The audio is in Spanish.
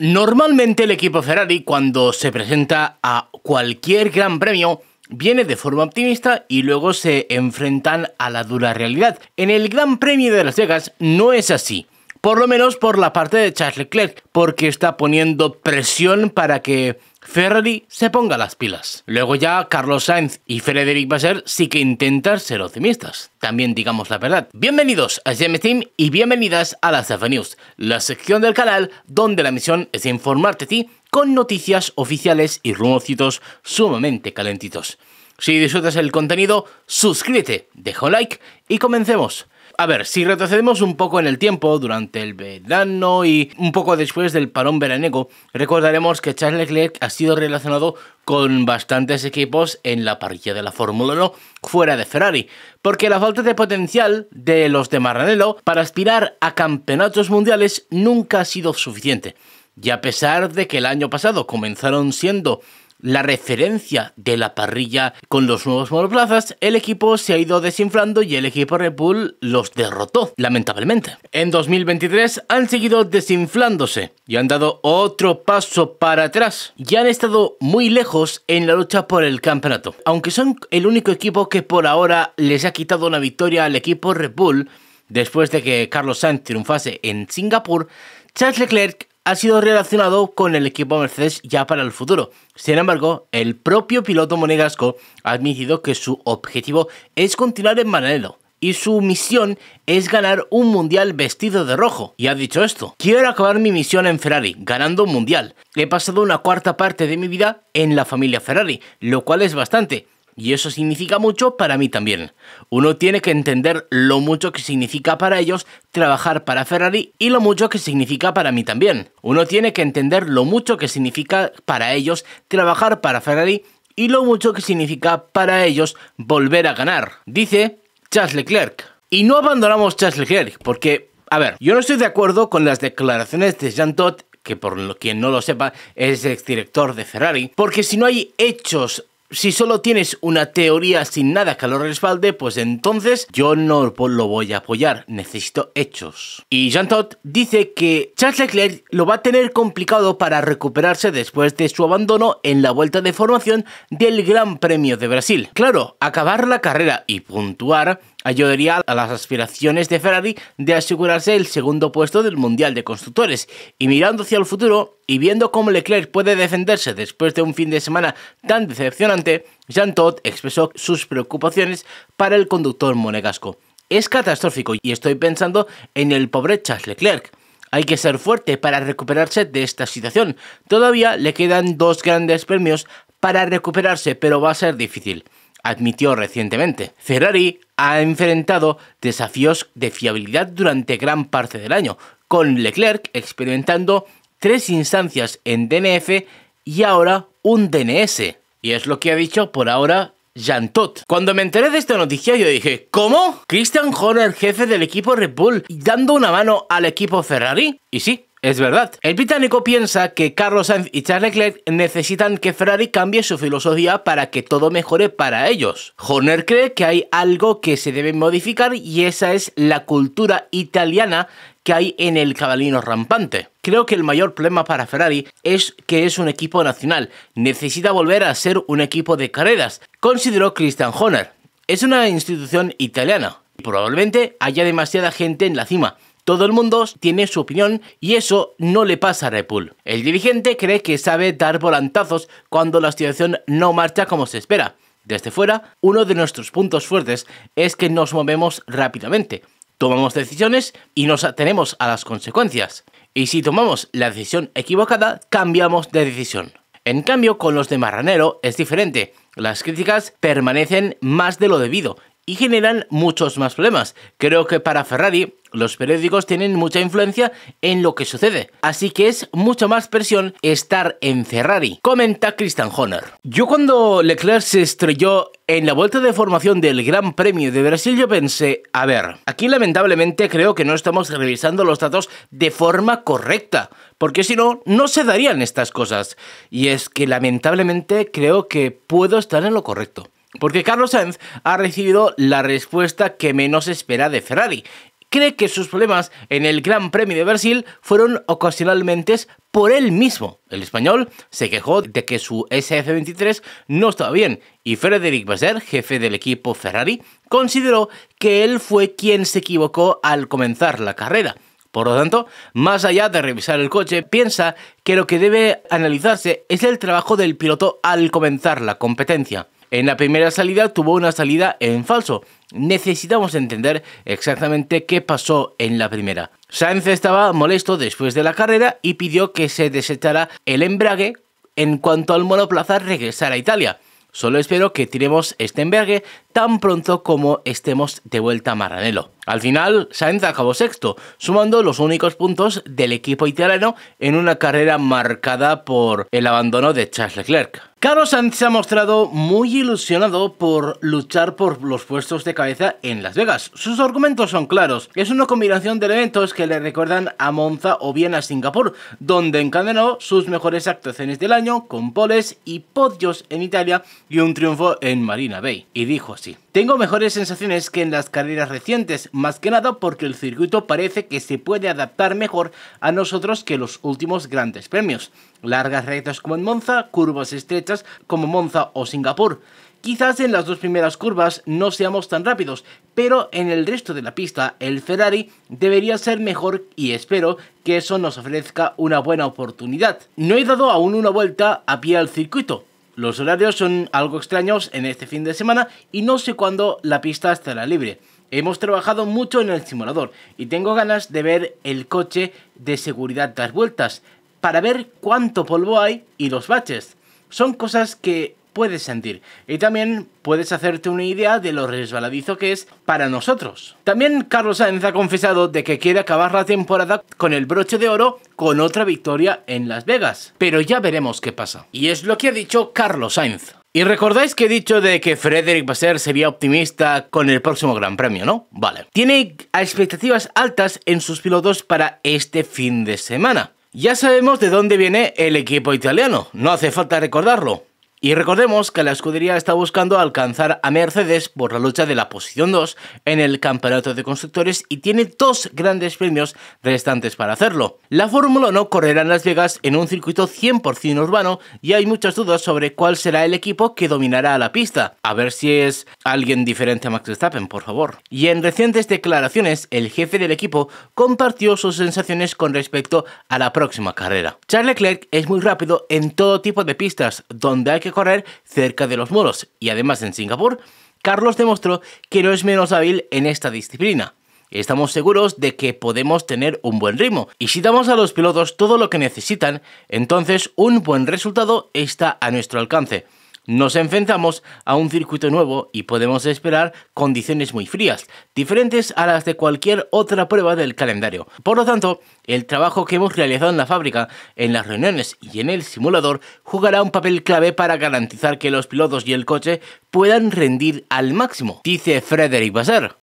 Normalmente el equipo Ferrari cuando se presenta a cualquier gran premio viene de forma optimista y luego se enfrentan a la dura realidad. En el Gran Premio de Las Vegas no es así por lo menos por la parte de Charles Leclerc, porque está poniendo presión para que Ferrari se ponga las pilas. Luego ya Carlos Sainz y Frederick Basser sí que intentan ser optimistas. También digamos la verdad. Bienvenidos a GM Team y bienvenidas a las F News, la sección del canal donde la misión es informarte a ti con noticias oficiales y rumocitos sumamente calentitos. Si disfrutas el contenido, suscríbete, deja un like y comencemos. A ver, si retrocedemos un poco en el tiempo, durante el verano y un poco después del parón veraniego, recordaremos que Charles Leclerc ha sido relacionado con bastantes equipos en la parrilla de la Fórmula 1 fuera de Ferrari, porque la falta de potencial de los de Maranello para aspirar a campeonatos mundiales nunca ha sido suficiente. Y a pesar de que el año pasado comenzaron siendo la referencia de la parrilla con los nuevos monoplazas, el equipo se ha ido desinflando y el equipo Red Bull los derrotó, lamentablemente. En 2023 han seguido desinflándose y han dado otro paso para atrás Ya han estado muy lejos en la lucha por el campeonato. Aunque son el único equipo que por ahora les ha quitado una victoria al equipo Red Bull, después de que Carlos Sainz triunfase en Singapur, Charles Leclerc ha sido relacionado con el equipo Mercedes ya para el futuro. Sin embargo, el propio piloto monegasco ha admitido que su objetivo es continuar en Manelo y su misión es ganar un mundial vestido de rojo. Y ha dicho esto, quiero acabar mi misión en Ferrari, ganando un mundial. He pasado una cuarta parte de mi vida en la familia Ferrari, lo cual es bastante. Y eso significa mucho para mí también. Uno tiene que entender lo mucho que significa para ellos trabajar para Ferrari y lo mucho que significa para mí también. Uno tiene que entender lo mucho que significa para ellos trabajar para Ferrari y lo mucho que significa para ellos volver a ganar. Dice Charles Leclerc. Y no abandonamos Charles Leclerc porque, a ver, yo no estoy de acuerdo con las declaraciones de Jean Todt que por quien no lo sepa es exdirector de Ferrari, porque si no hay hechos si solo tienes una teoría sin nada que lo respalde, pues entonces yo no lo voy a apoyar, necesito hechos. Y Jean Todt dice que Charles Leclerc lo va a tener complicado para recuperarse después de su abandono en la vuelta de formación del Gran Premio de Brasil. Claro, acabar la carrera y puntuar ayudaría a las aspiraciones de Ferrari de asegurarse el segundo puesto del Mundial de Constructores. Y mirando hacia el futuro y viendo cómo Leclerc puede defenderse después de un fin de semana tan decepcionante, Jean Todt expresó sus preocupaciones para el conductor monegasco. Es catastrófico y estoy pensando en el pobre Charles Leclerc. Hay que ser fuerte para recuperarse de esta situación. Todavía le quedan dos grandes premios para recuperarse, pero va a ser difícil admitió recientemente. Ferrari ha enfrentado desafíos de fiabilidad durante gran parte del año, con Leclerc experimentando tres instancias en DNF y ahora un DNS. Y es lo que ha dicho por ahora Jean Todt. Cuando me enteré de esta noticia yo dije, ¿cómo? Christian Horner, jefe del equipo Red Bull, dando una mano al equipo Ferrari. Y sí, es verdad. El británico piensa que Carlos Sainz y Charles Leclerc necesitan que Ferrari cambie su filosofía para que todo mejore para ellos. Horner cree que hay algo que se debe modificar y esa es la cultura italiana que hay en el cabalino rampante. Creo que el mayor problema para Ferrari es que es un equipo nacional, necesita volver a ser un equipo de carreras, consideró Christian Horner. Es una institución italiana probablemente haya demasiada gente en la cima todo el mundo tiene su opinión y eso no le pasa a Repul. El dirigente cree que sabe dar volantazos cuando la situación no marcha como se espera. Desde fuera, uno de nuestros puntos fuertes es que nos movemos rápidamente, tomamos decisiones y nos atenemos a las consecuencias. Y si tomamos la decisión equivocada, cambiamos de decisión. En cambio, con los de Marranero es diferente. Las críticas permanecen más de lo debido y generan muchos más problemas. Creo que para Ferrari los periódicos tienen mucha influencia en lo que sucede, así que es mucha más presión estar en Ferrari, comenta Christian Horner. Yo cuando Leclerc se estrelló en la vuelta de formación del Gran Premio de Brasil yo pensé, a ver, aquí lamentablemente creo que no estamos revisando los datos de forma correcta, porque si no, no se darían estas cosas. Y es que lamentablemente creo que puedo estar en lo correcto. Porque Carlos Sainz ha recibido la respuesta que menos espera de Ferrari. Cree que sus problemas en el Gran Premio de Brasil fueron ocasionalmente por él mismo. El español se quejó de que su SF23 no estaba bien y Frederic Vasseur, jefe del equipo Ferrari, consideró que él fue quien se equivocó al comenzar la carrera. Por lo tanto, más allá de revisar el coche, piensa que lo que debe analizarse es el trabajo del piloto al comenzar la competencia. En la primera salida tuvo una salida en falso. Necesitamos entender exactamente qué pasó en la primera. Sainz estaba molesto después de la carrera y pidió que se desechara el embrague en cuanto al monoplaza regresara a Italia. Solo espero que tiremos este embrague tan pronto como estemos de vuelta a Maranello. Al final, Sainz acabó sexto, sumando los únicos puntos del equipo italiano en una carrera marcada por el abandono de Charles Leclerc. Carlos Sainz se ha mostrado muy ilusionado por luchar por los puestos de cabeza en Las Vegas. Sus argumentos son claros. Es una combinación de elementos que le recuerdan a Monza o bien a Singapur, donde encadenó sus mejores actuaciones del año con poles y podios en Italia y un triunfo en Marina Bay. Y dijo tengo mejores sensaciones que en las carreras recientes, más que nada porque el circuito parece que se puede adaptar mejor a nosotros que los últimos grandes premios. Largas rectas como en Monza, curvas estrechas como Monza o Singapur. Quizás en las dos primeras curvas no seamos tan rápidos, pero en el resto de la pista el Ferrari debería ser mejor y espero que eso nos ofrezca una buena oportunidad. No he dado aún una vuelta a pie al circuito, los horarios son algo extraños en este fin de semana y no sé cuándo la pista estará libre. Hemos trabajado mucho en el simulador y tengo ganas de ver el coche de seguridad dar vueltas para ver cuánto polvo hay y los baches. Son cosas que puedes sentir. Y también puedes hacerte una idea de lo resbaladizo que es para nosotros. También Carlos Sainz ha confesado de que quiere acabar la temporada con el broche de oro con otra victoria en Las Vegas. Pero ya veremos qué pasa. Y es lo que ha dicho Carlos Sainz. Y recordáis que he dicho de que Frederick Basser sería optimista con el próximo Gran Premio, ¿no? Vale. Tiene expectativas altas en sus pilotos para este fin de semana. Ya sabemos de dónde viene el equipo italiano, no hace falta recordarlo. Y recordemos que la escudería está buscando alcanzar a Mercedes por la lucha de la posición 2 en el Campeonato de Constructores y tiene dos grandes premios restantes para hacerlo. La Fórmula 1 correrá en Las Vegas en un circuito 100% urbano y hay muchas dudas sobre cuál será el equipo que dominará la pista. A ver si es alguien diferente a Max Verstappen, por favor. Y en recientes declaraciones, el jefe del equipo compartió sus sensaciones con respecto a la próxima carrera. Charles Leclerc es muy rápido en todo tipo de pistas, donde hay que correr cerca de los muros, y además en Singapur, Carlos demostró que no es menos hábil en esta disciplina. Estamos seguros de que podemos tener un buen ritmo, y si damos a los pilotos todo lo que necesitan, entonces un buen resultado está a nuestro alcance. Nos enfrentamos a un circuito nuevo y podemos esperar condiciones muy frías, diferentes a las de cualquier otra prueba del calendario. Por lo tanto, el trabajo que hemos realizado en la fábrica, en las reuniones y en el simulador jugará un papel clave para garantizar que los pilotos y el coche puedan rendir al máximo, dice Frederick Basser.